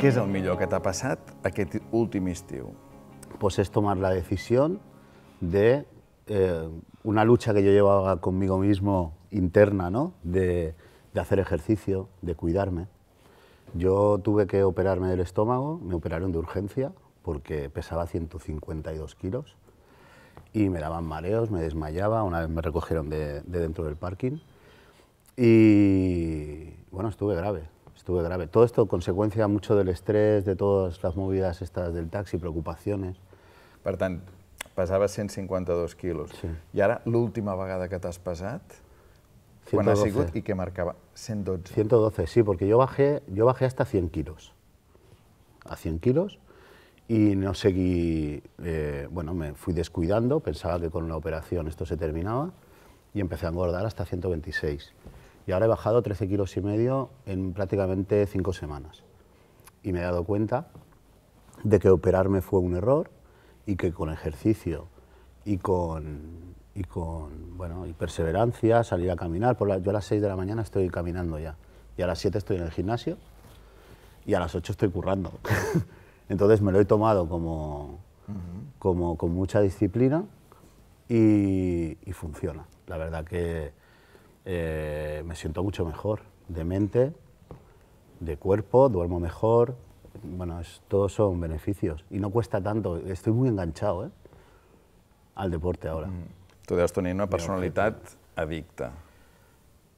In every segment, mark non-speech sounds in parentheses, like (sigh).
¿Qué es lo millor que ha pasado aquest últim estiu? Pues es tomar la decisión de eh, una lucha que yo llevaba conmigo mismo interna, ¿no? De, hacer ejercicio, de cuidarme. Yo tuve que operarme del estómago, me operaron de urgencia porque pesaba 152 kilos y me daban mareos, me desmayaba, una vez me recogieron de dentro del parking y bueno, estuve grave, estuve grave. Todo esto consecuencia mucho del estrés, de todas las movidas estas del taxi, preocupaciones. Per tant, en 152 kilos. y ahora, la última vagada que has pesat, quan has sigut y qué marcaba? 112. 112, sí, porque yo bajé, yo bajé hasta 100 kilos. A 100 kilos y no seguí, eh, bueno, me fui descuidando, pensaba que con la operación esto se terminaba y empecé a engordar hasta 126 y ahora he bajado 13 kilos y medio en prácticamente 5 semanas. Y me he dado cuenta de que operarme fue un error y que con ejercicio y con, y con bueno, y perseverancia, salir a caminar, por yo a las 6 de la mañana estoy caminando ya y a las 7 estoy en el gimnasio y a las 8 estoy currando. (laughs) Entonces me lo he tomado como, como con mucha disciplina y, y, funciona. La verdad que eh, me siento mucho mejor de mente, de cuerpo, duermo mejor. Bueno, es, todos son beneficios y no cuesta tanto. Estoy muy enganchado ¿eh? al deporte ahora. Mm. Tú debes tener una personalidad adicta.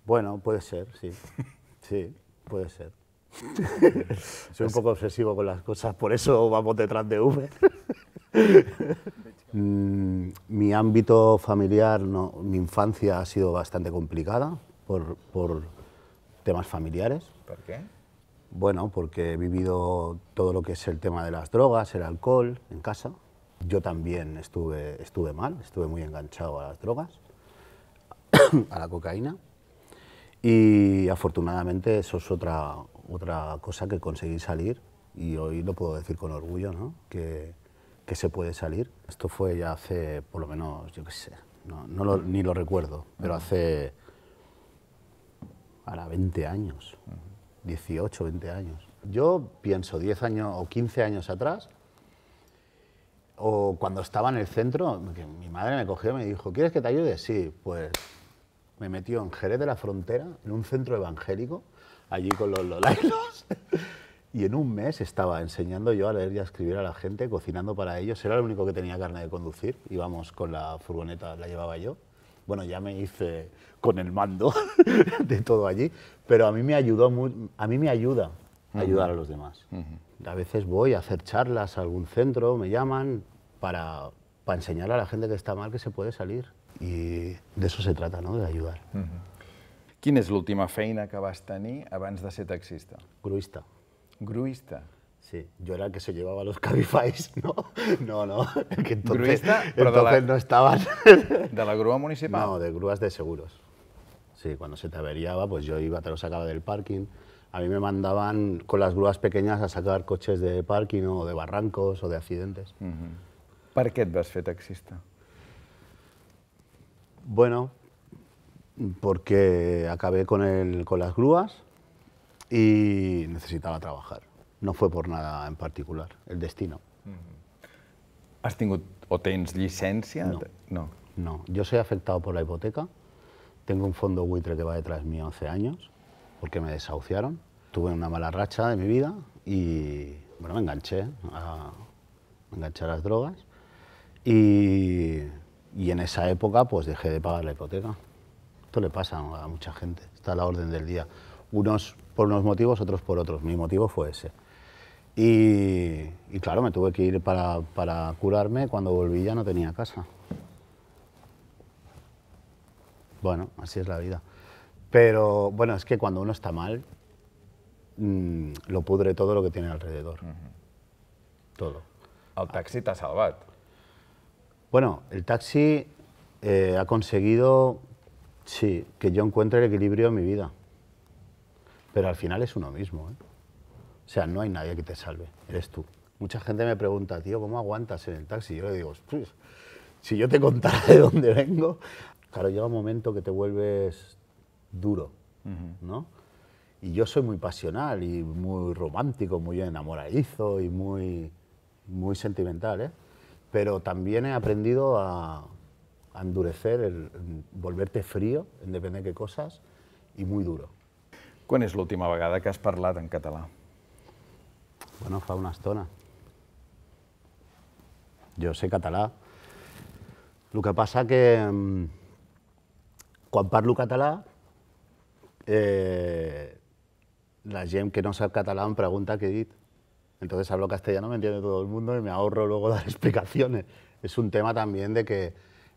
Bueno, puede ser, sí. (laughs) Sí, puede ser. (laughs) Soy un poco obsesivo con las cosas, por eso vamos detrás de Uber. (laughs) Mm, mi ámbito familiar, mi infancia ha sido bastante complicada por, temas familiares. ¿Por qué? Bueno, porque he vivido todo lo que es el tema de las drogas, el alcohol en casa. Yo también estuve, estuve mal, estuve muy enganchado a las drogas, (coughs) a la cocaína. Y afortunadamente eso es otra, otra cosa que conseguí salir y hoy lo puedo decir con orgullo, ¿no? que que se puede salir. Esto fue ya hace, por lo menos, yo qué sé, no, ni lo recuerdo, pero hace ahora 20 años, 18, 20 años. Yo pienso 10 años o 15 años atrás, o cuando estaba en el centro, mi madre me cogió y me dijo, ¿quieres que te ayude? Sí, pues me metió en Jerez de la Frontera, en un centro evangélico, allí con los lolailos. Y en un mes estaba enseñando yo a leer y a escribir a la gente, cocinando para ellos. Era el único que tenía carne de conducir. Íbamos con la furgoneta, la llevaba yo. Bueno, ya me hice con el mando (laughs) de todo allí, pero a mí me ayudó a mí me ayuda ayudar a los demás. A veces voy a hacer charlas a algún centro, me llaman para, para enseñar a la gente que está mal que se puede salir. Y de eso se trata, no? de ayudar. ¿Quién es la última feina que vas tener antes de ser taxista? Cruista. Gruista. Sí, yo era el que se llevaba los cabifais, (laughs) ¿no? No, no, que entonces, Gruista, pero no estaban. (laughs) ¿De la grúa municipal? No, de grúas de seguros. Sí, cuando se te averiaba, pues yo iba, te lo sacaba del parking. A mí me mandaban con las grúas pequeñas a sacar coches de parking o de barrancos o de accidentes. Uh -huh. exista? Bueno, porque acabé con, el, con las grúas, y necesitaba trabajar. No fue por nada en particular, el destino. ¿Has tenido o licencia? No. no. yo soy afectado por la hipoteca. Tengo un fondo buitre que va detrás mío 11 años, porque me desahuciaron. Tuve una mala racha de mi vida y bueno, me enganché a, me a las drogas. Y, y, en esa época pues dejé de pagar la hipoteca. Esto le pasa a mucha gente, está a la orden del día unos por unos motivos, otros por otros. Mi motivo fue ese. Y, claro, me tuve que ir para, curarme. Cuando volví ya no tenía casa. Bueno, así es la vida. Pero bueno, es que cuando uno está mal, mm, lo pudre todo lo que tiene alrededor. Todo. El taxi ha salvado. Bueno, el taxi eh, ha conseguido, sí, que yo encuentre el equilibrio en mi vida. Pero al final es uno mismo. ¿eh? O sea, no hay nadie que te salve, eres tú. Mucha gente me pregunta, tío, ¿cómo aguantas en el taxi? Yo le digo, pues, si yo te contara de dónde vengo. Claro, llega un momento que te vuelves duro, ¿no? Y yo soy muy pasional y muy romántico, muy enamoradizo y muy, muy sentimental, ¿eh? Pero también he aprendido a, endurecer, a volverte frío en depende de qué cosas y muy duro es la última vez que has hablado en catalán? Bueno, fa una estona. Yo sé catalán. Lo que pasa que cuando mm, parlo catalán, eh, la gente que no sabe catalán em pregunta qué he Entonces hablo castellano, me entiende todo el mundo y me ahorro luego (laughs) dar explicaciones. Es un tema también de que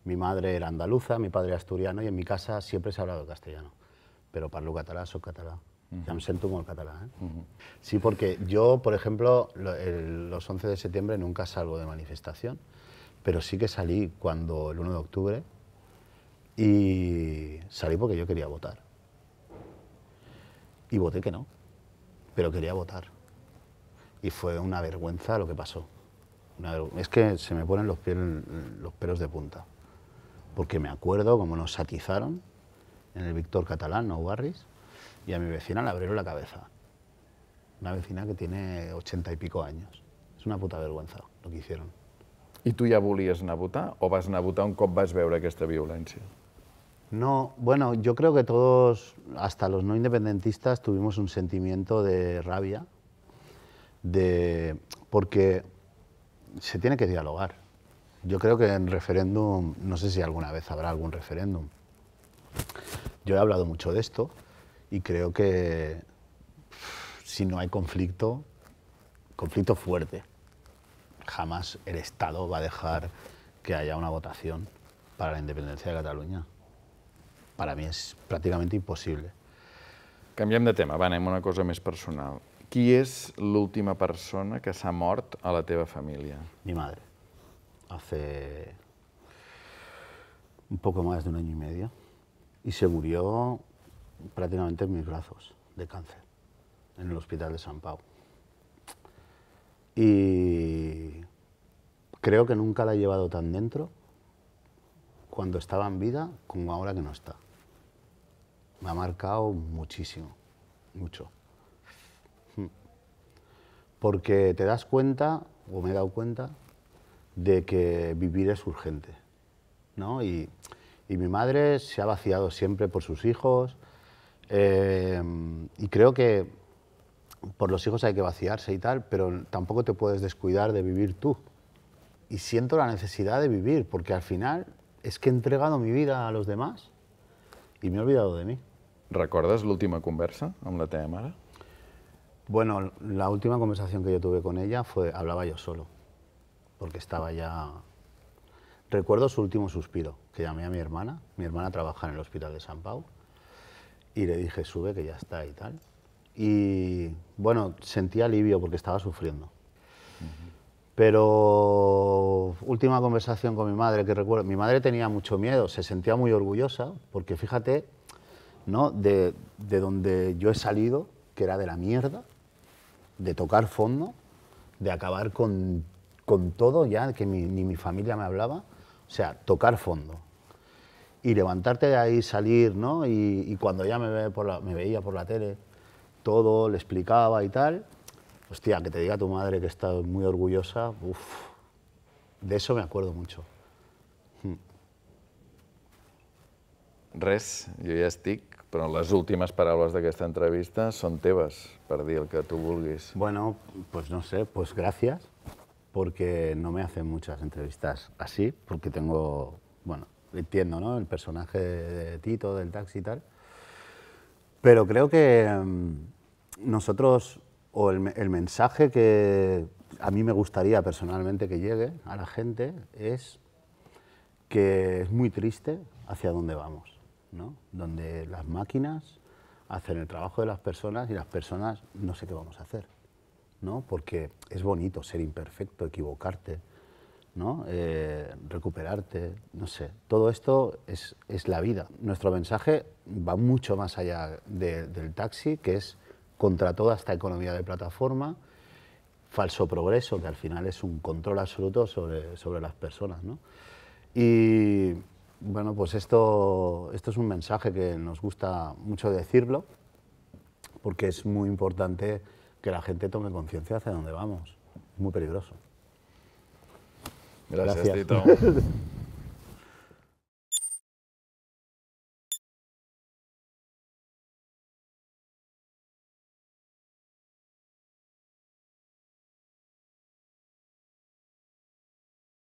mi madre era andaluza, mi padre asturiano y en mi casa siempre se ha hablado castellano pero parlo català, sóc català. Uh -huh. Em sento molt català, eh? Sí, porque yo, por ejemplo, los 11 de septiembre nunca salgo de manifestación, pero sí que salí cuando el 1 de octubre y salí porque yo quería votar. Y voté que no, pero quería votar. Y fue una vergüenza lo que pasó. es que se me ponen los, los pelos de punta, porque me acuerdo cómo nos atizaron en el Víctor Catalán, no Barris, y a mi vecina le abrieron la cabeza. Una vecina que tiene ochenta y pico años. Es una puta vergüenza lo que hicieron. ¿Y tú ya volies a votar o vas a votar un cop vas que esta violencia? No, bueno, yo creo que todos, hasta los no independentistas, tuvimos un sentimiento de rabia, de, porque se tiene que dialogar. Yo creo que en referéndum, no sé si alguna vez habrá algún referéndum, yo he hablado mucho de esto y creo que si no hay conflicto, conflicto fuerte, jamás el Estado va a dejar que haya una votación para la independencia de Cataluña. Para mí es prácticamente imposible. Cambiamos de tema, vamos a una cosa más personal. ¿Quién es la última persona que ha muerto a la teva familia? Mi madre. Hace un poco más de un año y medio y se murió prácticamente en mis brazos de cáncer, en el hospital de San Pau. Y creo que nunca la he llevado tan dentro cuando estaba en vida como ahora que no está. Me ha marcado muchísimo, mucho. Porque te das cuenta, o me he dado cuenta, de que vivir es urgente. ¿no? Y y mi madre se ha vaciado siempre por sus hijos. Eh, y creo que por los hijos hay que vaciarse y tal, pero tampoco te puedes descuidar de vivir tú. Y siento la necesidad de vivir, porque al final es que he entregado mi vida a los demás y me he olvidado de mí. ¿Recuerdas la última conversa con la teva mare? Bueno, la última conversación que yo tuve con ella fue, hablaba yo solo, porque estaba ya Recuerdo su último suspiro, que llamé a mi hermana, mi hermana trabaja en el hospital de San Pau, y le dije, sube, que ya está y tal. Y bueno, sentí alivio porque estaba sufriendo. Pero última conversación con mi madre que recuerdo, mi madre tenía mucho miedo, se sentía muy orgullosa, porque fíjate, ¿no? De, donde yo he salido, que era de la mierda, de tocar fondo, de acabar con, todo ya, que ni mi familia me hablaba, o sea, tocar fondo. Y levantarte de ahí, salir, ¿no? Y, cuando ya me, ve me veía por la tele, todo, le explicaba y tal, hostia, que te diga tu madre que está muy orgullosa, uff, de eso me acuerdo mucho. Hmm. Res, yo ya estoy, pero las últimas palabras de esta entrevista son tebas para dir el que tú vulguis. Bueno, pues no sé, pues gracias porque no me hacen muchas entrevistas así, porque tengo, bueno, entiendo, ¿no? El personaje de Tito, del taxi y tal. Pero creo que mm, nosotros, o el, el mensaje que a mí me gustaría personalmente que llegue a la gente es que es muy triste hacia dónde vamos, ¿no? Donde las máquinas hacen el trabajo de las personas y las personas no sé qué vamos a hacer. ¿no? Porque es bonito ser imperfecto, equivocarte, ¿no? Eh, recuperarte, no sé. Todo esto es, la vida. Nuestro mensaje va mucho más allá del taxi, que es contra toda esta economía de plataforma, falso progreso, que al final es un control absoluto sobre, las personas. Y bueno, pues esto, esto es un mensaje que nos gusta mucho decirlo, porque es muy importante que la gente tome conciencia hacia dónde vamos. Es muy peligroso. Gracias, Tito. (laughs)